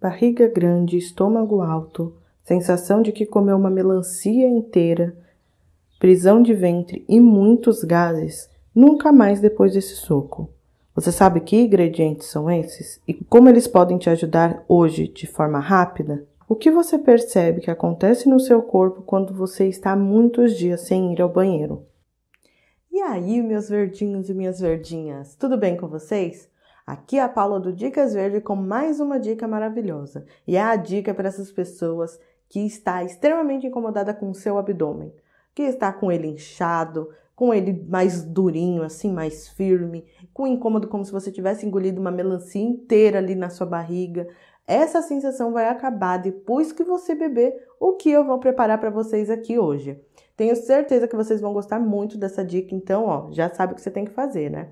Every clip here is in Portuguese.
barriga grande, estômago alto, sensação de que comeu uma melancia inteira, prisão de ventre e muitos gases, nunca mais depois desse soco. Você sabe que ingredientes são esses e como eles podem te ajudar hoje de forma rápida? O que você percebe que acontece no seu corpo quando você está muitos dias sem ir ao banheiro? E aí, meus verdinhos e minhas verdinhas, tudo bem com vocês? Aqui é a Paula do Dicas Verde com mais uma dica maravilhosa. E é a dica para essas pessoas que está extremamente incomodada com o seu abdômen, que está com ele inchado, com ele mais durinho, assim, mais firme, com incômodo como se você tivesse engolido uma melancia inteira ali na sua barriga. Essa sensação vai acabar depois que você beber o que eu vou preparar para vocês aqui hoje. Tenho certeza que vocês vão gostar muito dessa dica, então, ó, já sabe o que você tem que fazer, né?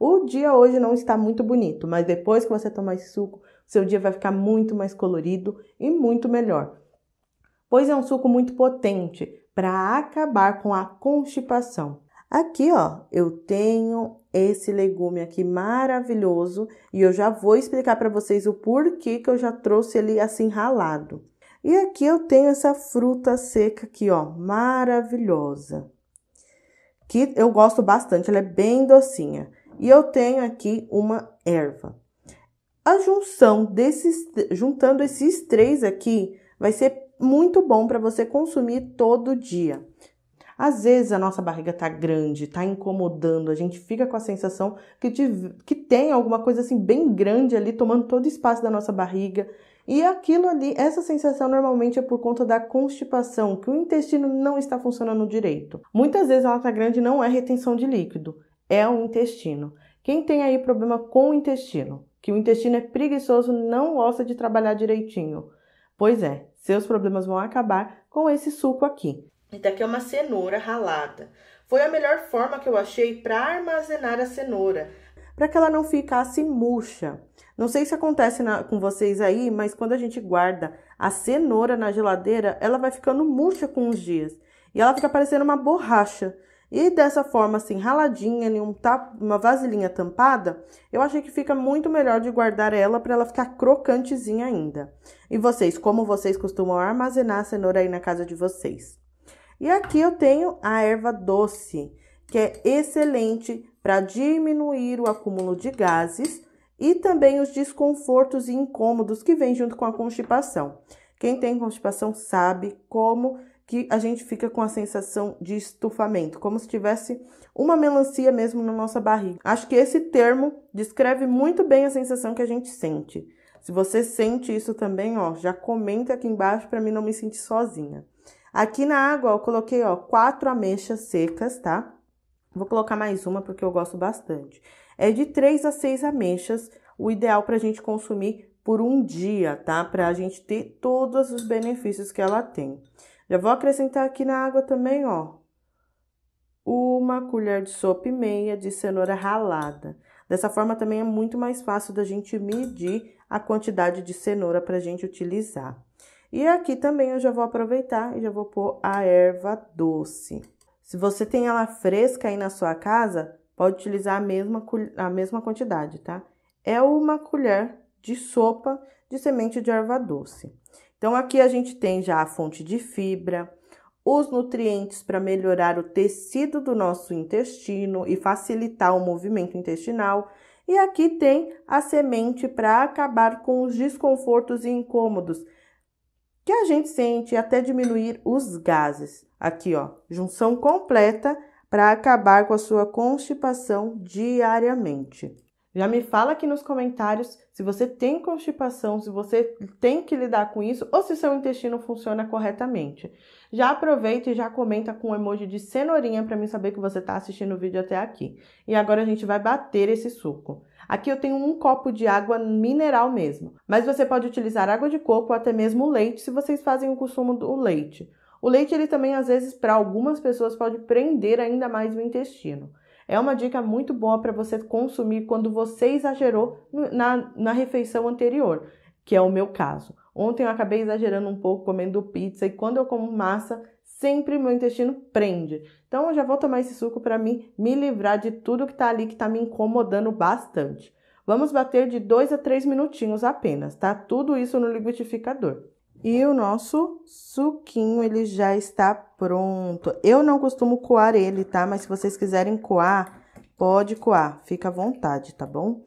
O dia hoje não está muito bonito, mas depois que você tomar esse suco, seu dia vai ficar muito mais colorido e muito melhor. Pois é um suco muito potente para acabar com a constipação. Aqui, ó, eu tenho esse legume aqui maravilhoso e eu já vou explicar para vocês o porquê que eu já trouxe ele assim ralado. E aqui eu tenho essa fruta seca aqui, ó, maravilhosa. Que eu gosto bastante, ela é bem docinha. E eu tenho aqui uma erva. A junção desses, juntando esses três aqui, vai ser muito bom para você consumir todo dia. Às vezes a nossa barriga tá grande, tá incomodando, a gente fica com a sensação que, te, que tem alguma coisa assim bem grande ali tomando todo o espaço da nossa barriga. E aquilo ali, essa sensação normalmente é por conta da constipação, que o intestino não está funcionando direito. Muitas vezes ela tá grande não é retenção de líquido, é o intestino. Quem tem aí problema com o intestino, que o intestino é preguiçoso, não gosta de trabalhar direitinho. Pois é, seus problemas vão acabar com esse suco aqui. E daqui é uma cenoura ralada. Foi a melhor forma que eu achei para armazenar a cenoura, para que ela não ficasse murcha. Não sei se acontece na, com vocês aí, mas quando a gente guarda a cenoura na geladeira, ela vai ficando murcha com os dias e ela fica parecendo uma borracha. E dessa forma, assim, raladinha, em um uma vasilhinha tampada, eu achei que fica muito melhor de guardar ela para ela ficar crocantezinha ainda. E vocês, como vocês costumam armazenar a cenoura aí na casa de vocês? E aqui eu tenho a erva doce, que é excelente para diminuir o acúmulo de gases e também os desconfortos e incômodos que vem junto com a constipação. Quem tem constipação sabe como que a gente fica com a sensação de estufamento, como se tivesse uma melancia mesmo na nossa barriga. Acho que esse termo descreve muito bem a sensação que a gente sente. Se você sente isso também, ó, já comenta aqui embaixo para mim não me sentir sozinha. Aqui na água eu coloquei, ó, quatro ameixas secas, tá? Vou colocar mais uma porque eu gosto bastante. É de três a seis ameixas, o ideal para a gente consumir por um dia, tá? Para a gente ter todos os benefícios que ela tem. Já vou acrescentar aqui na água também, ó, uma colher de sopa e meia de cenoura ralada. Dessa forma também é muito mais fácil da gente medir a quantidade de cenoura para a gente utilizar. E aqui também eu já vou aproveitar e já vou pôr a erva doce. Se você tem ela fresca aí na sua casa, pode utilizar a mesma, a mesma quantidade, tá? É uma colher de sopa de semente de erva doce. Então, aqui a gente tem já a fonte de fibra, os nutrientes para melhorar o tecido do nosso intestino e facilitar o movimento intestinal. E aqui tem a semente para acabar com os desconfortos e incômodos que a gente sente e até diminuir os gases. Aqui, ó, junção completa para acabar com a sua constipação diariamente. Já me fala aqui nos comentários se você tem constipação, se você tem que lidar com isso ou se seu intestino funciona corretamente. Já aproveita e já comenta com um emoji de cenourinha para mim saber que você está assistindo o vídeo até aqui. E agora a gente vai bater esse suco. Aqui eu tenho um copo de água mineral mesmo, mas você pode utilizar água de coco ou até mesmo leite se vocês fazem o consumo do leite. O leite ele também às vezes para algumas pessoas pode prender ainda mais o intestino. É uma dica muito boa para você consumir quando você exagerou na, na refeição anterior, que é o meu caso. Ontem eu acabei exagerando um pouco comendo pizza e quando eu como massa, sempre meu intestino prende. Então eu já vou tomar esse suco para mim me livrar de tudo que está ali que está me incomodando bastante. Vamos bater de 2 a 3 minutinhos apenas, tá? Tudo isso no liquidificador. E o nosso suquinho, ele já está pronto. Eu não costumo coar ele, tá? Mas se vocês quiserem coar, pode coar. Fica à vontade, tá bom?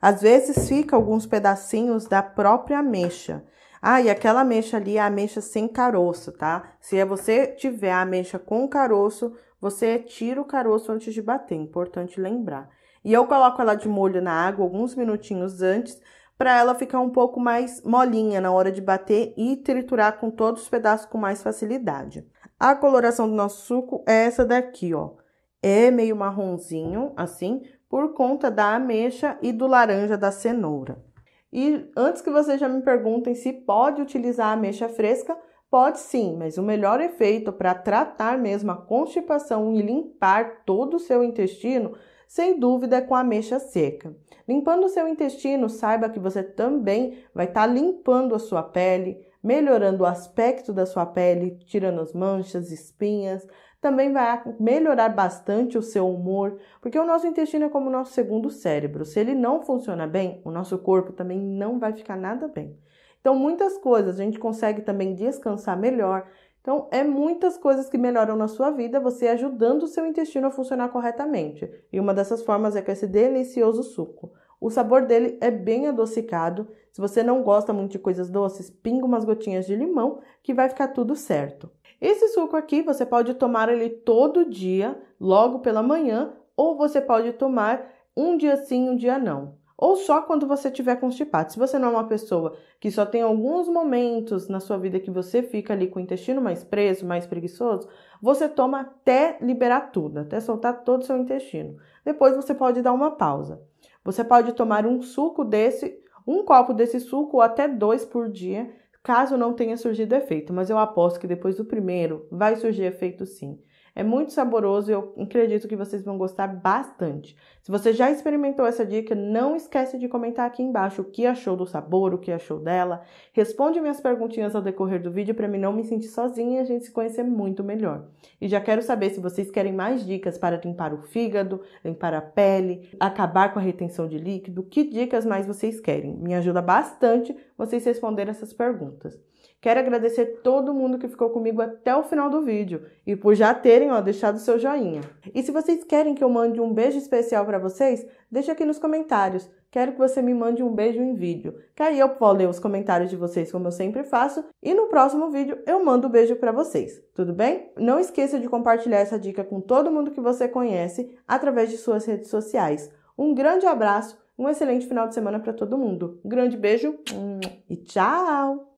Às vezes fica alguns pedacinhos da própria ameixa. Ah, e aquela ameixa ali é a ameixa sem caroço, tá? Se é você tiver a ameixa com caroço, você tira o caroço antes de bater, importante lembrar. E eu coloco ela de molho na água alguns minutinhos antes para ela ficar um pouco mais molinha na hora de bater e triturar com todos os pedaços com mais facilidade. A coloração do nosso suco é essa daqui, ó. É meio marronzinho, assim, por conta da ameixa e do laranja da cenoura. E antes que vocês já me perguntem se pode utilizar a ameixa fresca, pode sim, mas o melhor efeito para tratar mesmo a constipação e limpar todo o seu intestino sem dúvida é com a ameixa seca. Limpando seu intestino, saiba que você também vai estar tá limpando a sua pele, melhorando o aspecto da sua pele, tirando as manchas, espinhas. Também vai melhorar bastante o seu humor, porque o nosso intestino é como o nosso segundo cérebro. Se ele não funciona bem, o nosso corpo também não vai ficar nada bem. Então, muitas coisas a gente consegue também descansar melhor, então, é muitas coisas que melhoram na sua vida você ajudando o seu intestino a funcionar corretamente. E uma dessas formas é com esse delicioso suco. O sabor dele é bem adocicado. Se você não gosta muito de coisas doces, pinga umas gotinhas de limão que vai ficar tudo certo. Esse suco aqui você pode tomar ele todo dia, logo pela manhã, ou você pode tomar um dia sim, um dia não ou só quando você tiver constipado. Se você não é uma pessoa que só tem alguns momentos na sua vida que você fica ali com o intestino mais preso, mais preguiçoso, você toma até liberar tudo, até soltar todo o seu intestino. Depois você pode dar uma pausa. Você pode tomar um suco desse, um copo desse suco ou até dois por dia, caso não tenha surgido efeito, mas eu aposto que depois do primeiro vai surgir efeito sim. É muito saboroso e eu acredito que vocês vão gostar bastante. Se você já experimentou essa dica, não esquece de comentar aqui embaixo o que achou do sabor, o que achou dela. Responde minhas perguntinhas ao decorrer do vídeo para mim não me sentir sozinha e a gente se conhecer muito melhor. E já quero saber se vocês querem mais dicas para limpar o fígado, limpar a pele, acabar com a retenção de líquido, que dicas mais vocês querem? Me ajuda bastante vocês responderem essas perguntas. Quero agradecer todo mundo que ficou comigo até o final do vídeo e por já terem ó, deixado seu joinha. E se vocês querem que eu mande um beijo especial para vocês, deixa aqui nos comentários. Quero que você me mande um beijo em vídeo, que aí eu vou ler os comentários de vocês como eu sempre faço e no próximo vídeo eu mando um beijo para vocês, tudo bem? Não esqueça de compartilhar essa dica com todo mundo que você conhece através de suas redes sociais. Um grande abraço, um excelente final de semana para todo mundo. Um grande beijo e tchau!